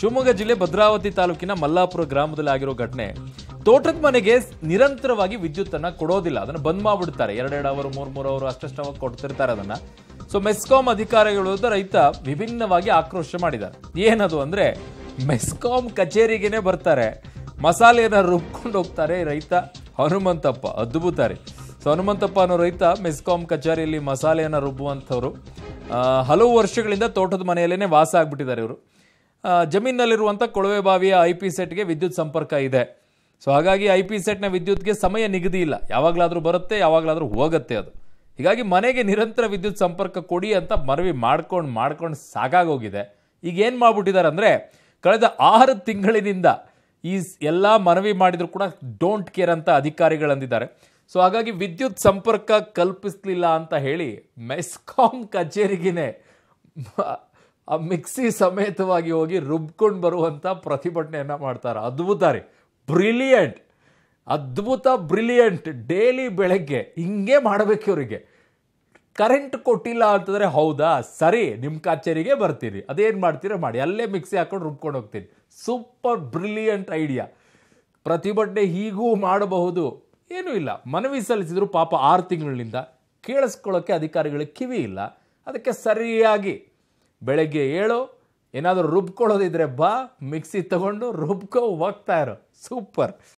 ಶಿವಮೊಗ್ಗ ಜಿಲ್ಲೆ ಭದ್ರಾವತಿ ತಾಲೂಕಿನ ಮಲ್ಲಾಪುರ ಗ್ರಾಮದಲ್ಲಿ ಆಗಿರೋ ಘಟನೆ ತೋಟದ ಮನೆಗೆ ನಿರಂತರವಾಗಿ ವಿದ್ಯುತ್ ಅನ್ನ ಕೊಡೋದಿಲ್ಲ ಅದನ್ನ ಬಂದ್ ಮಾಡ್ಬಿಡ್ತಾರೆ ಎರಡೆರಡು ಅವರು ಮೂರ್ ಮೂರು ಅವರು ಅಷ್ಟಷ್ಟವಾಗಿ ಕೊಡ್ತಿರ್ತಾರೆ ಅದನ್ನ ಸೊ ಮೆಸ್ಕಾಂ ಅಧಿಕಾರಿಗಳು ರೈತ ವಿಭಿನ್ನವಾಗಿ ಆಕ್ರೋಶ ಮಾಡಿದ್ದಾರೆ ಏನದು ಅಂದ್ರೆ ಮೆಸ್ಕಾಂ ಕಚೇರಿಗೆನೇ ಬರ್ತಾರೆ ಮಸಾಲೆಯನ್ನ ರುಬ್ಕೊಂಡು ಹೋಗ್ತಾರೆ ರೈತ ಹನುಮಂತಪ್ಪ ಅದ್ಭುತಾರೆ ಸೊ ಹನುಮಂತಪ್ಪ ಅನ್ನೋ ರೈತ ಮೆಸ್ಕಾಂ ಕಚೇರಿಯಲ್ಲಿ ಮಸಾಲೆಯನ್ನ ರುಬ್ಬುವಂಥವ್ರು ಹಲವು ವರ್ಷಗಳಿಂದ ತೋಟದ ಮನೆಯಲ್ಲೇನೆ ವಾಸ ಆಗ್ಬಿಟ್ಟಿದ್ದಾರೆ ಇವರು ಜಮೀನಲ್ಲಿರುವಂಥ ಕೊಳವೆ ಬಾವಿಯ ಐ ಪಿ ಸೆಟ್ಗೆ ವಿದ್ಯುತ್ ಸಂಪರ್ಕ ಇದೆ ಸೊ ಹಾಗಾಗಿ ಐ ಪಿ ಸೆಟ್ನ ವಿದ್ಯುತ್ಗೆ ಸಮಯ ನಿಗದಿ ಇಲ್ಲ ಯಾವಾಗಲಾದರೂ ಬರುತ್ತೆ ಯಾವಾಗಲಾದರೂ ಹೋಗುತ್ತೆ ಅದು ಹೀಗಾಗಿ ಮನೆಗೆ ನಿರಂತರ ವಿದ್ಯುತ್ ಸಂಪರ್ಕ ಕೊಡಿ ಅಂತ ಮನವಿ ಮಾಡ್ಕೊಂಡು ಮಾಡ್ಕೊಂಡು ಸಾಕಾಗೋಗಿದೆ ಈಗ ಏನು ಮಾಡಿಬಿಟ್ಟಿದ್ದಾರೆ ಅಂದರೆ ಕಳೆದ ಆರು ತಿಂಗಳಿನಿಂದ ಈ ಎಲ್ಲ ಮನವಿ ಮಾಡಿದರೂ ಕೂಡ ಡೋಂಟ್ ಕೇರ್ ಅಂತ ಅಧಿಕಾರಿಗಳಂದಿದ್ದಾರೆ ಸೊ ಹಾಗಾಗಿ ವಿದ್ಯುತ್ ಸಂಪರ್ಕ ಕಲ್ಪಿಸಲಿಲ್ಲ ಅಂತ ಹೇಳಿ ಮೆಸ್ಕಾಂ ಕಚೇರಿಗೇ ಆ ಮಿಕ್ಸಿ ಸಮೇತವಾಗಿ ಹೋಗಿ ರುಬ್ಕೊಂಡು ಬರುವಂಥ ಪ್ರತಿಭಟನೆಯನ್ನು ಮಾಡ್ತಾರೆ ಅದ್ಭುತ ರೀ ಬ್ರಿಲಿಯಂಟ್ ಅದ್ಭುತ ಬ್ರಿಲಿಯಂಟ್ ಡೇಲಿ ಬೆಳಗ್ಗೆ ಹಿಂಗೆ ಮಾಡಬೇಕು ಇವರಿಗೆ ಕರೆಂಟ್ ಕೊಟ್ಟಿಲ್ಲ ಅಂತಂದರೆ ಹೌದಾ ಸರಿ ನಿಮ್ಮ ಕಚೇರಿಗೆ ಬರ್ತೀರಿ ಅದೇನು ಮಾಡ್ತೀರಾ ಮಾಡಿ ಅಲ್ಲೇ ಮಿಕ್ಸಿ ಹಾಕೊಂಡು ರುಬ್ಕೊಂಡು ಹೋಗ್ತೀನಿ ಸೂಪರ್ ಬ್ರಿಲಿಯಂಟ್ ಐಡಿಯಾ ಪ್ರತಿಭಟನೆ ಹೀಗೂ ಮಾಡಬಹುದು ಏನೂ ಇಲ್ಲ ಮನವಿ ಸಲ್ಲಿಸಿದ್ರು ಪಾಪ ಆರು ತಿಂಗಳಿಂದ ಕೇಳಿಸ್ಕೊಳ್ಳೋಕ್ಕೆ ಅಧಿಕಾರಿಗಳಿಗೆ ಕಿವಿ ಇಲ್ಲ ಅದಕ್ಕೆ ಸರಿಯಾಗಿ ಬೆಳಗ್ಗೆ ಏಳು ಏನಾದರೂ ರುಬ್ಕೊಳ್ಳೋದಿದ್ರೆ ಬಾ ಮಿಕ್ಸಿ ತಗೊಂಡು ರುಬ್ಕೋ ಹೋಗ್ತಾ ಇರೋ ಸೂಪರ್